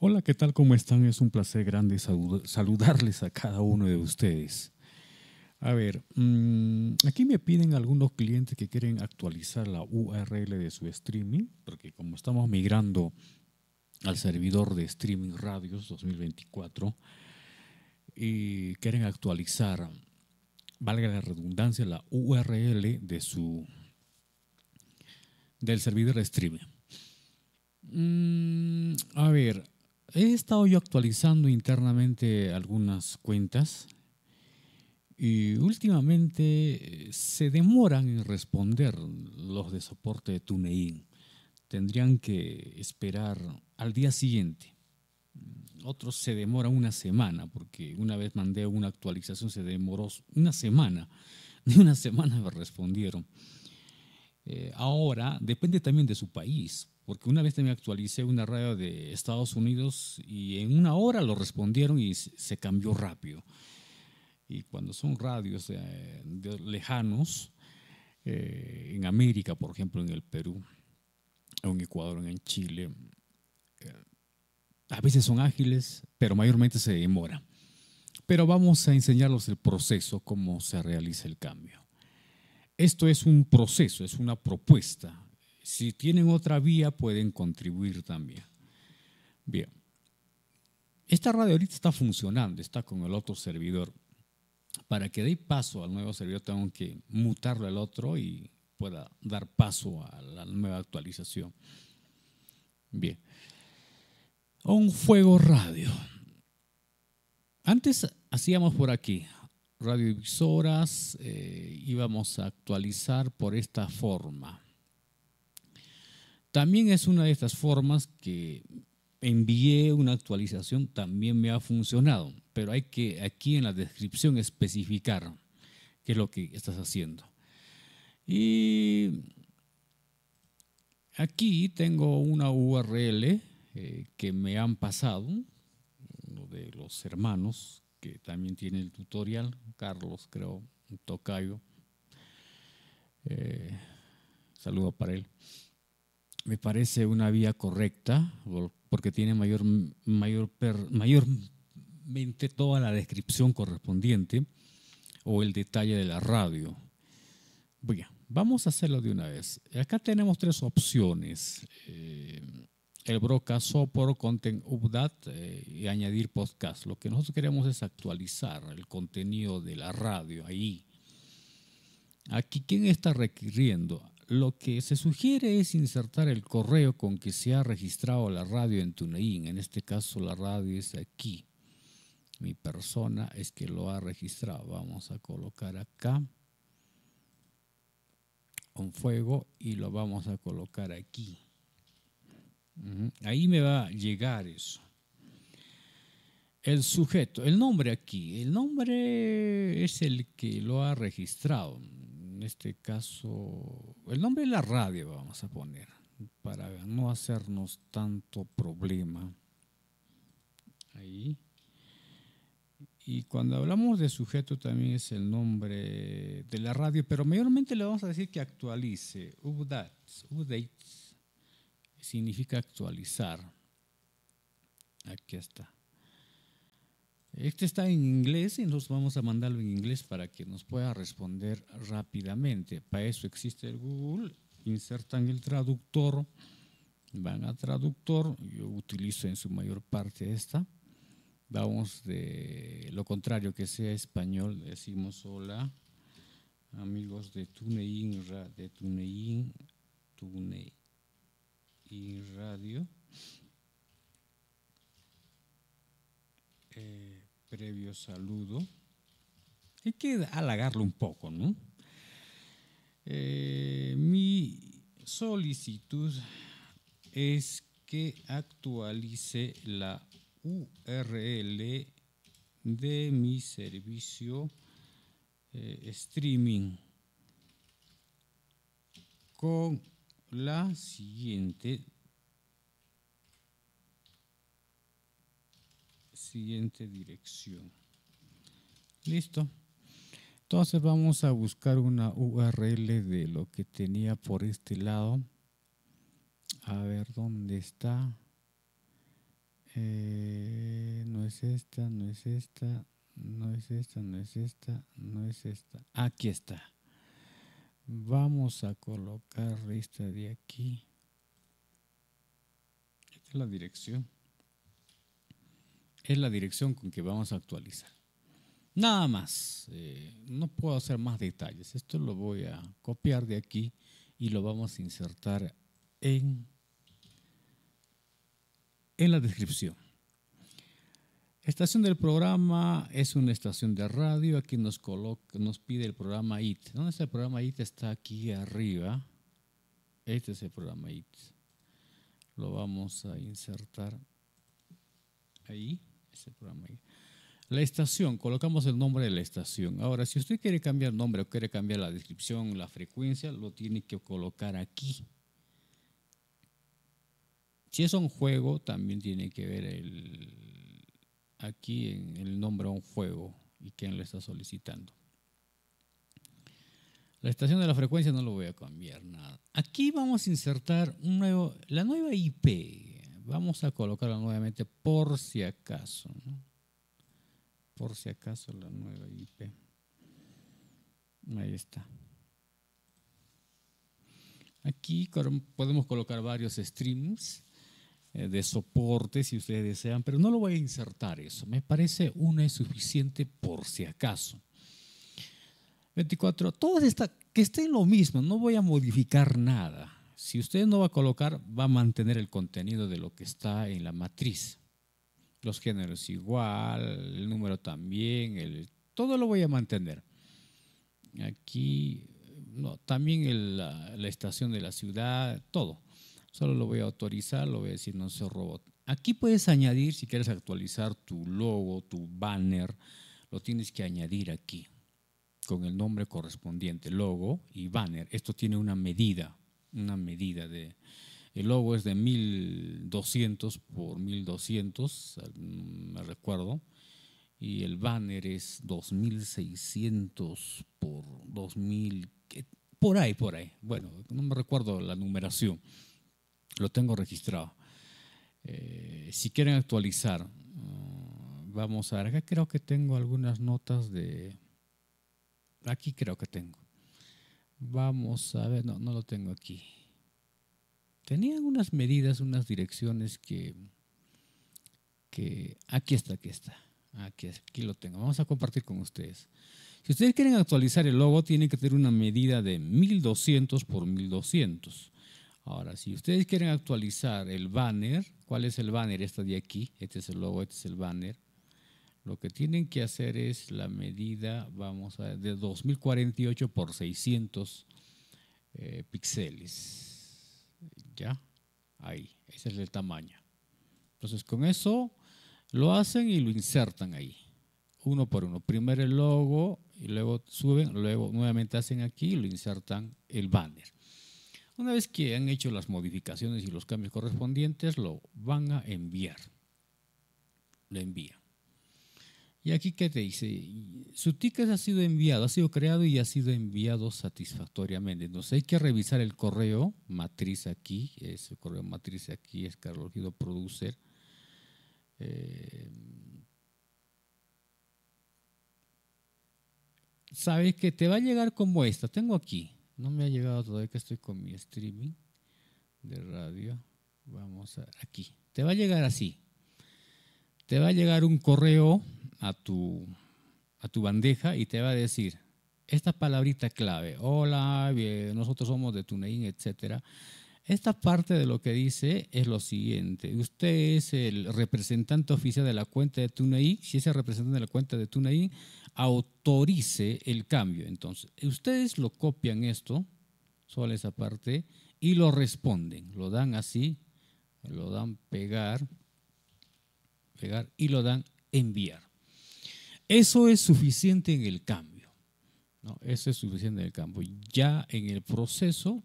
Hola, ¿qué tal? ¿Cómo están? Es un placer grande saludarles a cada uno de ustedes. A ver, mm, aquí me piden algunos clientes que quieren actualizar la URL de su streaming, porque como estamos migrando al servidor de Streaming Radios 2024 y eh, quieren actualizar, valga la redundancia, la URL de su del servidor de streaming. Mm, a ver, He estado yo actualizando internamente algunas cuentas y últimamente eh, se demoran en responder los de soporte de TuneIn. Tendrían que esperar al día siguiente. Otros se demoran una semana, porque una vez mandé una actualización, se demoró una semana. De una semana me respondieron. Eh, ahora, depende también de su país, porque una vez me actualicé una radio de Estados Unidos y en una hora lo respondieron y se cambió rápido. Y cuando son radios eh, lejanos, eh, en América, por ejemplo, en el Perú, en Ecuador, en Chile, eh, a veces son ágiles, pero mayormente se demora. Pero vamos a enseñarles el proceso, cómo se realiza el cambio. Esto es un proceso, es una propuesta, si tienen otra vía, pueden contribuir también. Bien. Esta radio ahorita está funcionando, está con el otro servidor. Para que dé paso al nuevo servidor, tengo que mutarlo al otro y pueda dar paso a la nueva actualización. Bien. Un fuego radio. Antes hacíamos por aquí radiovisoras, eh, íbamos a actualizar por esta forma. También es una de estas formas que envié una actualización, también me ha funcionado, pero hay que aquí en la descripción especificar qué es lo que estás haciendo. Y aquí tengo una URL eh, que me han pasado, uno de los hermanos que también tiene el tutorial, Carlos creo, Tocayo. Eh, saludo para él me parece una vía correcta, porque tiene mayor, mayor mayormente toda la descripción correspondiente o el detalle de la radio. vamos a hacerlo de una vez. Acá tenemos tres opciones. Eh, el broadcast por content update eh, y añadir podcast. Lo que nosotros queremos es actualizar el contenido de la radio ahí. Aquí, ¿quién está requiriendo? lo que se sugiere es insertar el correo con que se ha registrado la radio en TuneIn. En este caso la radio es aquí. Mi persona es que lo ha registrado. Vamos a colocar acá un fuego y lo vamos a colocar aquí. Ahí me va a llegar eso. El sujeto, el nombre aquí, el nombre es el que lo ha registrado en este caso, el nombre de la radio vamos a poner, para no hacernos tanto problema. Ahí. Y cuando hablamos de sujeto también es el nombre de la radio, pero mayormente le vamos a decir que actualice. Updates, updates significa actualizar. Aquí está. Este está en inglés y nos vamos a mandarlo en inglés para que nos pueda responder rápidamente. Para eso existe el Google, insertan el traductor, van a traductor, yo utilizo en su mayor parte esta. Vamos de lo contrario que sea español, decimos hola, amigos de TuneIn, de TuneIn Radio. saludo. Hay que halagarlo un poco, ¿no? Eh, mi solicitud es que actualice la URL de mi servicio eh, streaming con la siguiente siguiente dirección. Listo. Entonces vamos a buscar una URL de lo que tenía por este lado. A ver dónde está. no es esta, no es esta, no es esta, no es esta, no es esta. Aquí está. Vamos a colocar esta de aquí. Esta es la dirección es la dirección con que vamos a actualizar. Nada más, eh, no puedo hacer más detalles. Esto lo voy a copiar de aquí y lo vamos a insertar en, en la descripción. Estación del programa es una estación de radio. Aquí nos, nos pide el programa IT. ¿Dónde está el programa IT? Está aquí arriba. Este es el programa IT. Lo vamos a insertar ahí. La estación, colocamos el nombre de la estación. Ahora, si usted quiere cambiar nombre o quiere cambiar la descripción, la frecuencia, lo tiene que colocar aquí. Si es un juego, también tiene que ver el, aquí en el nombre a un juego y quién lo está solicitando. La estación de la frecuencia no lo voy a cambiar nada. Aquí vamos a insertar un nuevo, la nueva IP Vamos a colocarla nuevamente por si acaso. Por si acaso la nueva IP. Ahí está. Aquí podemos colocar varios streams eh, de soporte si ustedes desean, pero no lo voy a insertar eso. Me parece una es suficiente por si acaso. 24. todas estas que estén lo mismo, no voy a modificar nada. Si usted no va a colocar, va a mantener el contenido de lo que está en la matriz. Los géneros igual, el número también, todo lo voy a mantener. Aquí, no, también la, estación de la ciudad, todo. Solo lo voy a autorizar, lo voy a decir no sé, robot. Aquí puedes añadir, si quieres actualizar tu logo, tu banner, lo tienes que añadir aquí con el nombre correspondiente, logo y banner. Esto tiene una medida una medida de... El logo es de 1200 por 1200, mm, me recuerdo, y el banner es 2600 por 2000, por ahí, por ahí. Bueno, no me recuerdo la numeración, lo tengo registrado. Eh, si quieren actualizar, ah, vamos a ver, acá creo que tengo algunas notas de... Aquí creo que tengo. Vamos a ver, no, no lo tengo aquí. Tenían unas medidas, unas direcciones que, que aquí está, aquí está. Aquí, aquí lo tengo. Vamos a compartir con ustedes. Si ustedes quieren actualizar el logo, tienen que tener una medida de 1200 por 1200. Ahora, si ustedes quieren actualizar el banner, ¿cuál es el banner? Este de aquí, este es el logo, este es el banner. Lo que tienen que hacer es la medida, vamos a de 2048 por 600 eh, píxeles. Ya, ahí, ese es el tamaño. Entonces con eso lo hacen y lo insertan ahí, uno por uno. Primero el logo y luego suben, luego nuevamente hacen aquí y lo insertan el banner. Una vez que han hecho las modificaciones y los cambios correspondientes, lo van a enviar. Lo envían. Y aquí qué te dice, su ticket ha sido enviado, ha sido creado y ha sido enviado satisfactoriamente. Entonces hay que revisar el correo, matriz aquí, ese correo matriz aquí es Carlos Guido Producer. Eh, sabes que te va a llegar como esta, tengo aquí, no me ha llegado todavía que estoy con mi streaming de radio. Vamos a, aquí, te va a llegar así. Te va a llegar un correo a tu, bandeja y te va a decir esta palabrita clave, hola, bien, nosotros somos de Tunein, etc. Esta parte de lo que dice es lo siguiente. Usted es el representante oficial de la cuenta de TuneIn. Si es el representante de la cuenta de TuneIn, autorice el cambio. Entonces, ustedes lo copian esto, solo esa parte, y lo responden. Lo dan así, lo dan pegar, pegar y lo dan enviar. Eso es suficiente en el cambio. ¿no? Eso es suficiente en el cambio. Ya en el proceso,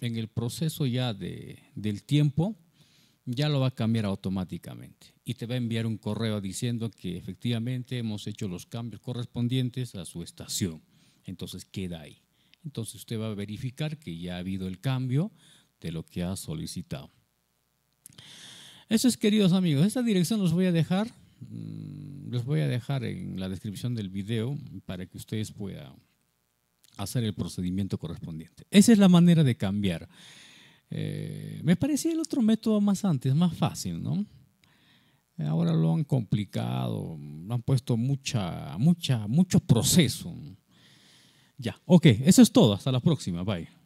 en el proceso ya del tiempo, ya lo va a cambiar automáticamente y te va a enviar un correo diciendo que efectivamente hemos hecho los cambios correspondientes a su estación. Entonces queda ahí. Entonces usted va a verificar que ya ha habido el cambio de lo que ha solicitado. Eso es, queridos amigos. Esta dirección los voy a dejar Mm, los voy a dejar en la descripción del video para que ustedes puedan hacer el procedimiento correspondiente. Esa es la manera de cambiar. Eh, me parecía el otro método más antes, más fácil, ¿no? Ahora lo han complicado, lo han puesto mucha, mucha, mucho proceso. Ya, ok, eso es todo. Hasta la próxima. Bye.